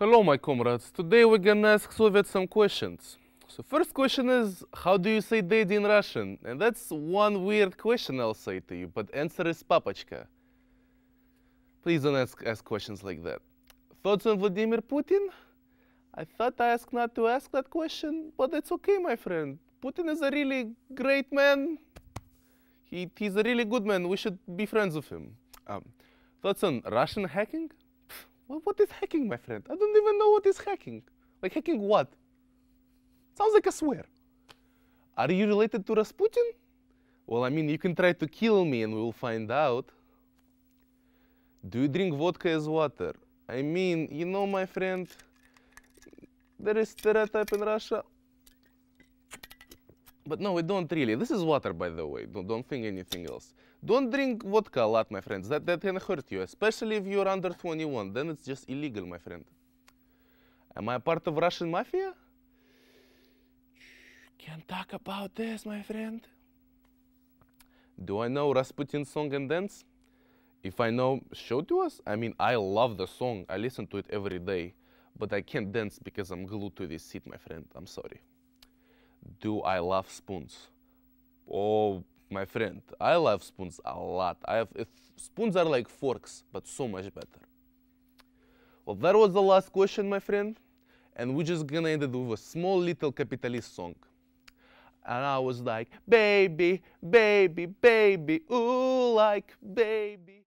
Hello, my comrades. Today we're gonna ask Soviet some questions. So first question is, how do you say daddy in Russian? And that's one weird question I'll say to you, but answer is papochka. Please don't ask, ask questions like that. Thoughts on Vladimir Putin? I thought I asked not to ask that question, but it's okay, my friend. Putin is a really great man. He, he's a really good man. We should be friends with him. Um, thoughts on Russian hacking? What, what is hacking, my friend? I don't even know what is hacking. Like, hacking what? Sounds like a swear. Are you related to Rasputin? Well, I mean, you can try to kill me and we'll find out. Do you drink vodka as water? I mean, you know, my friend, there is stereotype in Russia but no, we don't really. This is water, by the way. Don't, don't think anything else. Don't drink vodka a lot, my friends. That, that can hurt you, especially if you're under 21. Then it's just illegal, my friend. Am I part of Russian mafia? Can't talk about this, my friend. Do I know Rasputin song and dance? If I know, show to us. I mean, I love the song. I listen to it every day. But I can't dance because I'm glued to this seat, my friend. I'm sorry do I love spoons? Oh, my friend, I love spoons a lot. I have if, spoons are like forks, but so much better. Well, that was the last question, my friend, and we're just gonna end it with a small little capitalist song. And I was like, baby, baby, baby, ooh, like baby.